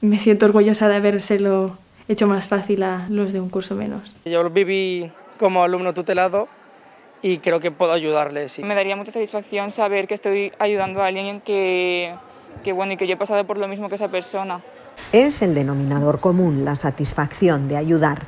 me siento orgullosa de habérselo hecho más fácil a los de un curso menos. Yo viví como alumno tutelado y creo que puedo ayudarles. Me daría mucha satisfacción saber que estoy ayudando a alguien que, que, bueno, y que yo he pasado por lo mismo que esa persona. Es el denominador común, la satisfacción de ayudar.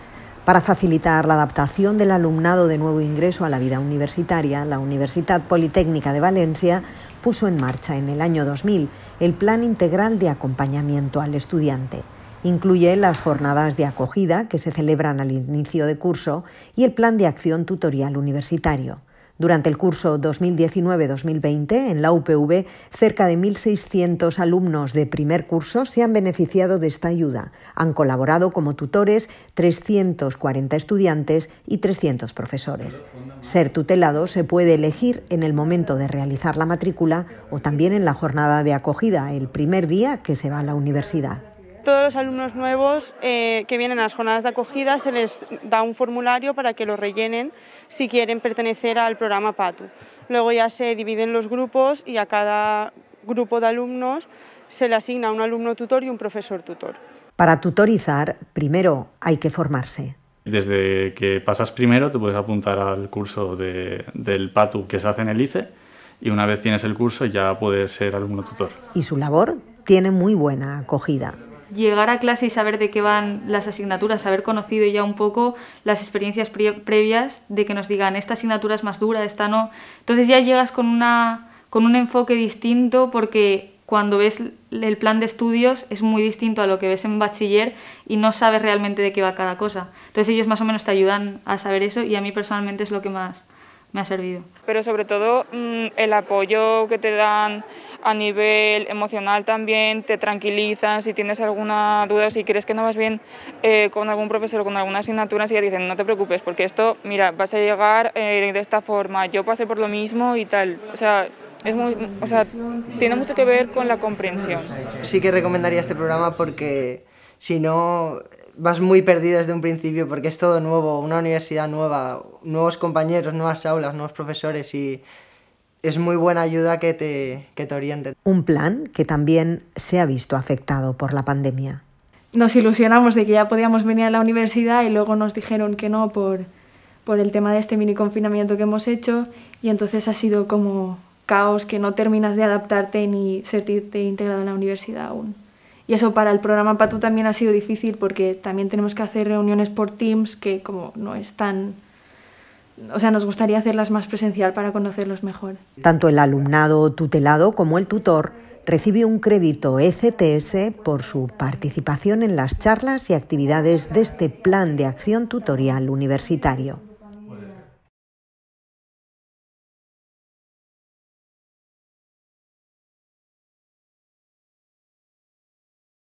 Para facilitar la adaptación del alumnado de nuevo ingreso a la vida universitaria, la Universidad Politécnica de Valencia puso en marcha en el año 2000 el Plan Integral de Acompañamiento al Estudiante. Incluye las jornadas de acogida que se celebran al inicio de curso y el Plan de Acción Tutorial Universitario. Durante el curso 2019-2020, en la UPV, cerca de 1.600 alumnos de primer curso se han beneficiado de esta ayuda. Han colaborado como tutores 340 estudiantes y 300 profesores. Ser tutelado se puede elegir en el momento de realizar la matrícula o también en la jornada de acogida, el primer día que se va a la universidad. Todos los alumnos nuevos eh, que vienen a las jornadas de acogida se les da un formulario para que lo rellenen si quieren pertenecer al programa PATU. Luego ya se dividen los grupos y a cada grupo de alumnos se le asigna un alumno tutor y un profesor tutor. Para tutorizar, primero hay que formarse. Desde que pasas primero te puedes apuntar al curso del PATU que se hace en el ICE y una vez tienes el curso ya puedes ser alumno tutor. Y su labor tiene muy buena acogida llegar a clase y saber de qué van las asignaturas, haber conocido ya un poco las experiencias previas de que nos digan esta asignatura es más dura, esta no. Entonces ya llegas con, una, con un enfoque distinto porque cuando ves el plan de estudios es muy distinto a lo que ves en bachiller y no sabes realmente de qué va cada cosa. Entonces ellos más o menos te ayudan a saber eso y a mí personalmente es lo que más me ha servido. Pero sobre todo mm, el apoyo que te dan a nivel emocional también, te tranquilizan, si tienes alguna duda, si crees que no vas bien eh, con algún profesor o con alguna asignatura, si te dicen no te preocupes, porque esto, mira, vas a llegar eh, de esta forma, yo pasé por lo mismo y tal. O sea, es muy, o sea, tiene mucho que ver con la comprensión. Sí que recomendaría este programa porque si no vas muy perdido desde un principio porque es todo nuevo, una universidad nueva, nuevos compañeros, nuevas aulas, nuevos profesores y es muy buena ayuda que te, que te orienten. Un plan que también se ha visto afectado por la pandemia. Nos ilusionamos de que ya podíamos venir a la universidad y luego nos dijeron que no por, por el tema de este mini confinamiento que hemos hecho y entonces ha sido como caos que no terminas de adaptarte ni sentirte integrado en la universidad aún. Y eso para el programa Patu también ha sido difícil porque también tenemos que hacer reuniones por Teams que como no es tan... O sea, nos gustaría hacerlas más presencial para conocerlos mejor. Tanto el alumnado tutelado como el tutor recibe un crédito ECTS por su participación en las charlas y actividades de este Plan de Acción Tutorial Universitario.